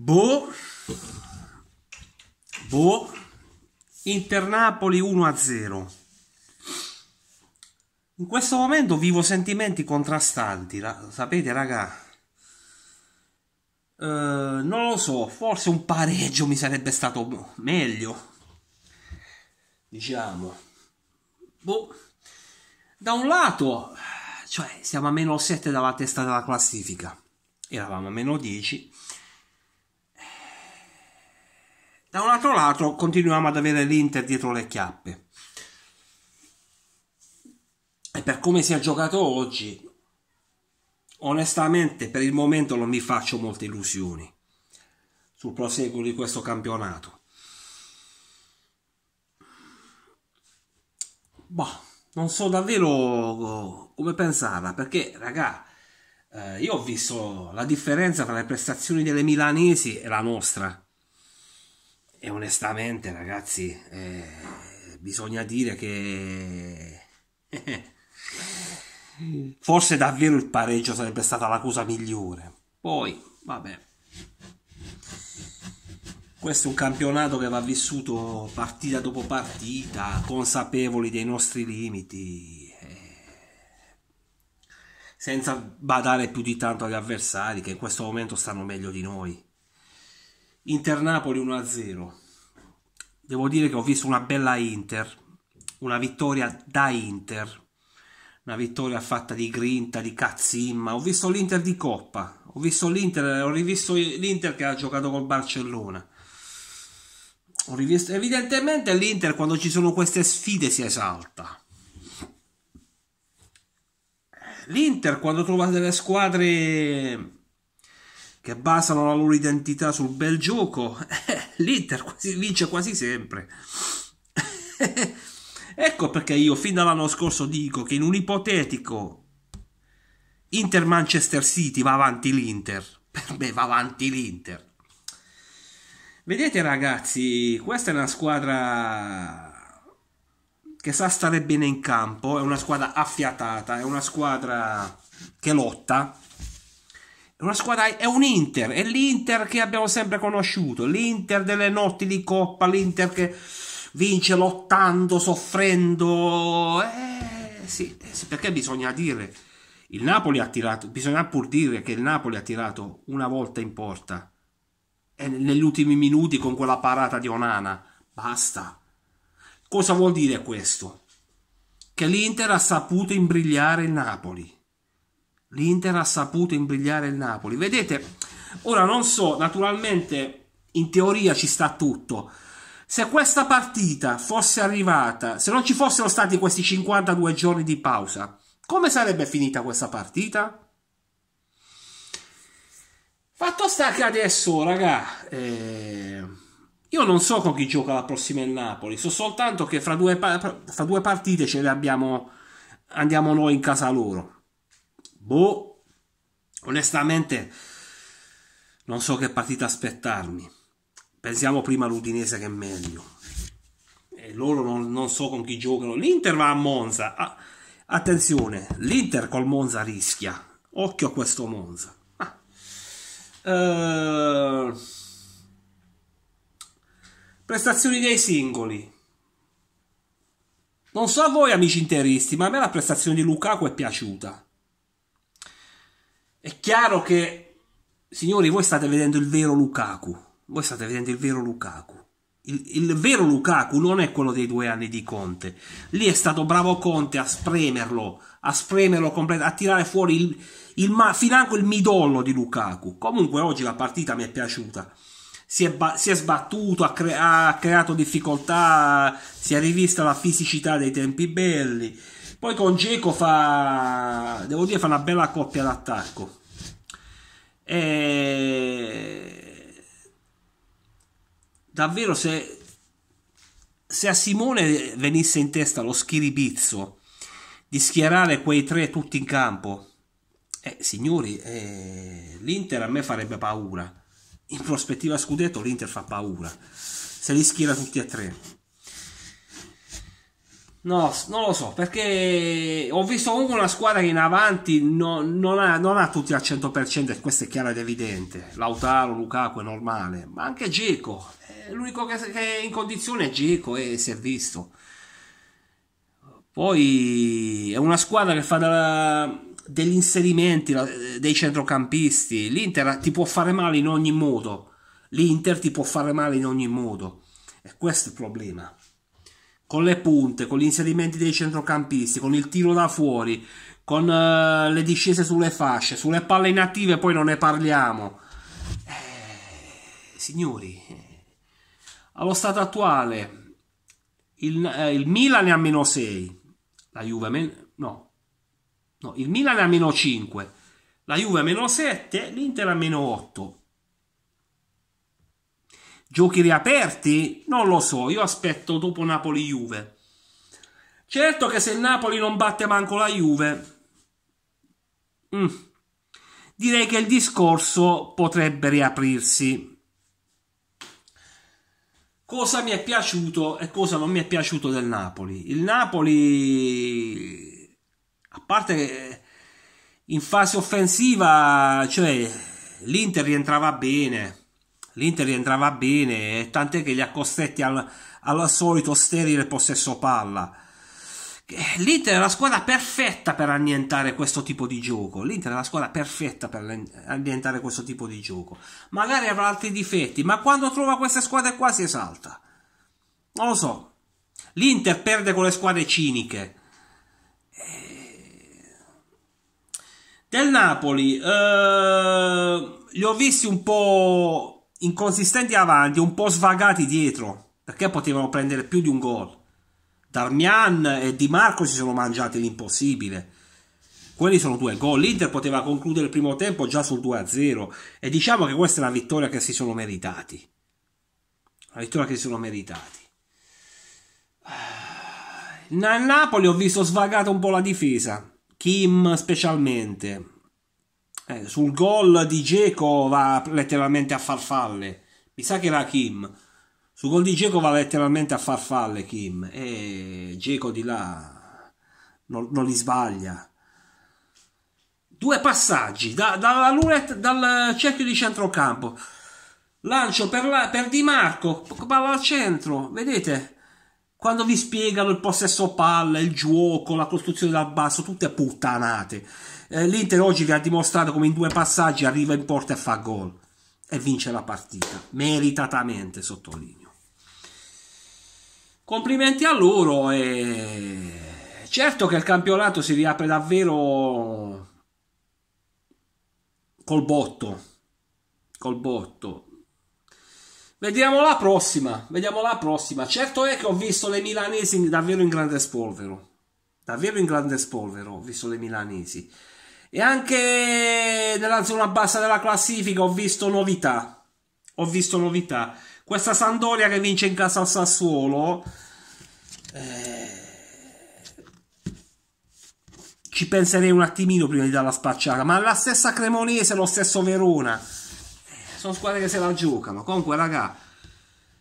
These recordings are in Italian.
Boh. Boh. Inter-Napoli 1-0. In questo momento vivo sentimenti contrastanti, la, sapete raga? Eh, non lo so, forse un pareggio mi sarebbe stato meglio. Diciamo. Boh. Da un lato, cioè, siamo a meno 7 dalla testa della classifica. Eravamo a meno 10 da un altro lato continuiamo ad avere l'Inter dietro le chiappe. E per come si è giocato oggi, onestamente per il momento non mi faccio molte illusioni sul proseguo di questo campionato. Boh, non so davvero eh, come pensarla, perché raga, eh, io ho visto la differenza tra le prestazioni delle milanesi e la nostra e onestamente ragazzi eh, bisogna dire che eh, forse davvero il pareggio sarebbe stata la cosa migliore poi vabbè questo è un campionato che va vissuto partita dopo partita consapevoli dei nostri limiti eh, senza badare più di tanto agli avversari che in questo momento stanno meglio di noi Inter-Napoli 1-0. Devo dire che ho visto una bella Inter, una vittoria da Inter, una vittoria fatta di grinta, di cazzimma. Ho visto l'Inter di Coppa, ho visto l'Inter, ho rivisto l'Inter che ha giocato col Barcellona. Ho rivisto, evidentemente l'Inter quando ci sono queste sfide si esalta. L'Inter quando trova delle squadre che basano la loro identità sul bel gioco, eh, l'Inter quasi, vince quasi sempre. ecco perché io fin dall'anno scorso dico che in un ipotetico Inter-Manchester City va avanti l'Inter. Per me va avanti l'Inter. Vedete ragazzi, questa è una squadra che sa stare bene in campo, è una squadra affiatata, è una squadra che lotta, una squadra è un Inter, è l'Inter che abbiamo sempre conosciuto, l'Inter delle notti di coppa, l'Inter che vince lottando, soffrendo. Eh, sì, eh, perché bisogna dire il Napoli ha tirato, bisogna pur dire che il Napoli ha tirato una volta in porta e negli ultimi minuti con quella parata di Onana. Basta. Cosa vuol dire questo? Che l'Inter ha saputo imbrigliare il Napoli L'Inter ha saputo imbrigliare il Napoli. Vedete, ora non so, naturalmente in teoria ci sta tutto. Se questa partita fosse arrivata, se non ci fossero stati questi 52 giorni di pausa, come sarebbe finita questa partita? Fatto sta che adesso, raga, eh, io non so con chi gioca la prossima il Napoli, so soltanto che fra due, fra due partite ce le abbiamo, andiamo noi in casa loro. Boh, onestamente non so che partita aspettarmi. Pensiamo prima all'Udinese che è meglio. E loro non, non so con chi giocano. L'Inter va a Monza. Ah, attenzione, l'Inter col Monza rischia. Occhio a questo Monza. Ah. Uh, prestazioni dei singoli. Non so a voi amici interisti, ma a me la prestazione di Lukaku è piaciuta. È chiaro che, signori, voi state vedendo il vero Lukaku. Voi state vedendo il vero Lukaku. Il, il, vero Lukaku non è quello dei due anni di Conte. Lì è stato bravo Conte a spremerlo, a spremerlo completamente, a tirare fuori il, il financo il midollo di Lukaku. Comunque oggi la partita mi è piaciuta. Si è, si è sbattuto, ha, cre- ha creato difficoltà, si è rivista la fisicità dei tempi belli. Poi con Geco fa, devo dire, fa una bella coppia d'attacco. E... Davvero se, se a Simone venisse in testa lo schiribizzo di schierare quei tre tutti in campo, eh, signori, eh, l'Inter a me farebbe paura. In prospettiva scudetto l'Inter fa paura. Se li schiera tutti e tre. No, non lo so, perché ho visto comunque una squadra che in avanti non, non, ha, non ha, tutti al 100%, e questo è chiaro ed evidente. Lautaro, Lukaku è normale, ma anche Geco. Eh, l'unico che, è in condizione è Geco e eh, si è visto. Poi è una squadra che fa della, degli inserimenti dei centrocampisti. L'Inter ti può fare male in ogni modo. L'Inter ti può fare male in ogni modo. E questo è il problema con le punte, con gli inserimenti dei centrocampisti, con il tiro da fuori, con uh, le discese sulle fasce, sulle palle inattive poi non ne parliamo. Eh, signori, allo stato attuale il, eh, il Milan è a meno 6, la Juve men- no. no, il Milan è a meno 5, la Juve a meno 7, l'Inter a meno 8 Giochi riaperti? Non lo so, io aspetto dopo Napoli-Juve. Certo che se il Napoli non batte manco la Juve, mh, mm. direi che il discorso potrebbe riaprirsi. Cosa mi è piaciuto e cosa non mi è piaciuto del Napoli? Il Napoli, a parte che in fase offensiva, cioè l'Inter rientrava bene, l'Inter rientrava bene, tant'è che li ha costretti al, al solito sterile possesso palla. Eh, L'Inter è la squadra perfetta per annientare questo tipo di gioco. L'Inter è la squadra perfetta per annientare questo tipo di gioco. Magari avrà altri difetti, ma quando trova queste squadre qua si esalta. Non lo so. L'Inter perde con le squadre ciniche. Eh, del Napoli, eh, li ho visti un po' inconsistenti avanti, un po' svagati dietro, perché potevano prendere più di un gol. Darmian e Di Marco si sono mangiati l'impossibile. Quelli sono due gol. L'Inter poteva concludere il primo tempo già sul 2-0 e diciamo che questa è una vittoria che si sono meritati. Una vittoria che si sono meritati. Nel Napoli ho visto svagata un po' la difesa, Kim specialmente eh, sul gol di Geco va letteralmente a farfalle. Mi sa che era Kim. Sul gol di Geco va letteralmente a farfalle Kim. E Geco di là non, non li sbaglia due passaggi da, dalla roulette, dal cerchio di centrocampo. Lancio per, la, per Di Marco, palla al centro, vedete? Quando vi spiegano il possesso palla, il gioco, la costruzione dal basso, tutte puttanate. Eh, L'Inter oggi vi ha dimostrato come in due passaggi arriva in porta e fa gol e vince la partita, meritatamente sottolineo. Complimenti a loro e certo che il campionato si riapre davvero col botto, col botto. Vediamo la prossima, vediamo la prossima. Certo è che ho visto le milanesi davvero in grande spolvero, davvero in grande spolvero, ho visto le milanesi. E anche nella zona bassa della classifica ho visto novità. Ho visto novità. Questa Sandoria che vince in casa al Sassuolo. Eh, ci penserei un attimino prima di darla spacciata. Ma la stessa Cremonese, lo stesso Verona. Eh, sono squadre che se la giocano. Comunque, raga,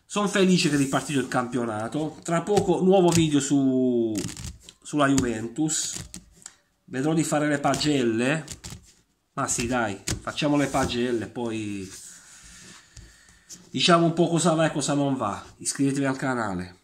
sono felice che è ripartito il campionato. Tra poco, nuovo video su, sulla Juventus vedrò di fare le pagelle ma sì dai facciamo le pagelle poi diciamo un po' cosa va e cosa non va iscrivetevi al canale